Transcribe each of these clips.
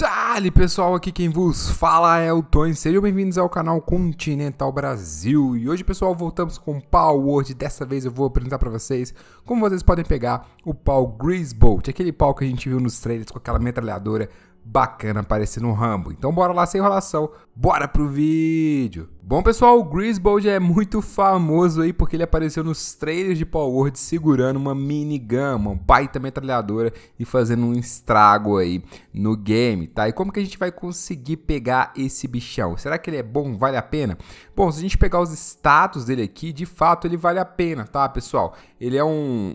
Dali pessoal, aqui quem vos fala é o Tony, sejam bem-vindos ao canal Continental Brasil E hoje pessoal, voltamos com o Power Word, dessa vez eu vou apresentar para vocês Como vocês podem pegar o pau Greasebolt, aquele pau que a gente viu nos trailers com aquela metralhadora bacana parecendo no Rambo Então bora lá sem enrolação, bora pro vídeo Bom, pessoal, o Griswold é muito famoso aí porque ele apareceu nos trailers de Power Word segurando uma minigun, uma baita metralhadora e fazendo um estrago aí no game, tá? E como que a gente vai conseguir pegar esse bichão? Será que ele é bom? Vale a pena? Bom, se a gente pegar os status dele aqui, de fato ele vale a pena, tá, pessoal? Ele é um,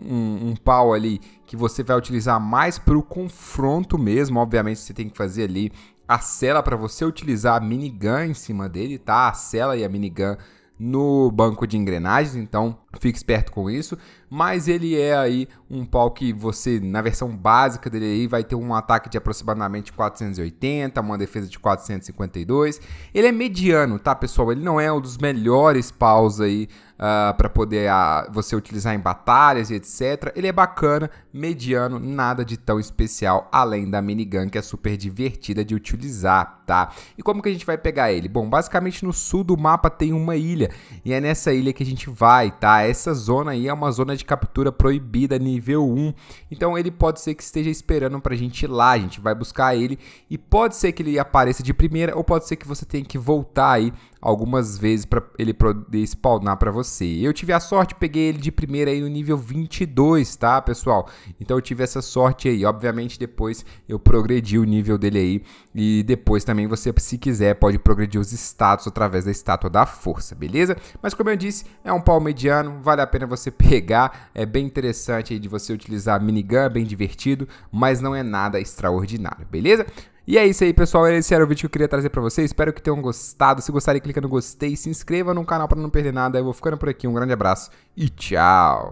um, um pau ali que você vai utilizar mais para o confronto mesmo, obviamente você tem que fazer ali a cela para você utilizar a minigun em cima dele, tá? A cela e a minigun no banco de engrenagens, então Fique esperto com isso, mas ele é aí um pau que você, na versão básica dele aí, vai ter um ataque de aproximadamente 480, uma defesa de 452. Ele é mediano, tá, pessoal? Ele não é um dos melhores paus aí uh, ah, para poder uh, você utilizar em batalhas e etc. Ele é bacana, mediano, nada de tão especial, além da minigun que é super divertida de utilizar, tá? E como que a gente vai pegar ele? Bom, basicamente no sul do mapa tem uma ilha, e é nessa ilha que a gente vai, tá? Ah, essa zona aí é uma zona de captura proibida, nível 1. Então ele pode ser que esteja esperando pra gente ir lá, a gente vai buscar ele. E pode ser que ele apareça de primeira, ou pode ser que você tenha que voltar aí algumas vezes para ele poder spawnar para você. Eu tive a sorte, peguei ele de primeira aí no nível 22, tá, pessoal? Então eu tive essa sorte aí. Obviamente depois eu progredi o nível dele aí e depois também você, se quiser, pode progredir os status através da estátua da força, beleza? Mas como eu disse, é um pau mediano vale a pena você pegar, é bem interessante de você utilizar a minigun, é bem divertido, mas não é nada extraordinário, beleza? E é isso aí, pessoal. Esse era o vídeo que eu queria trazer pra vocês. Espero que tenham gostado. Se gostarem, clica no gostei, se inscreva no canal pra não perder nada. Eu vou ficando por aqui. Um grande abraço e tchau!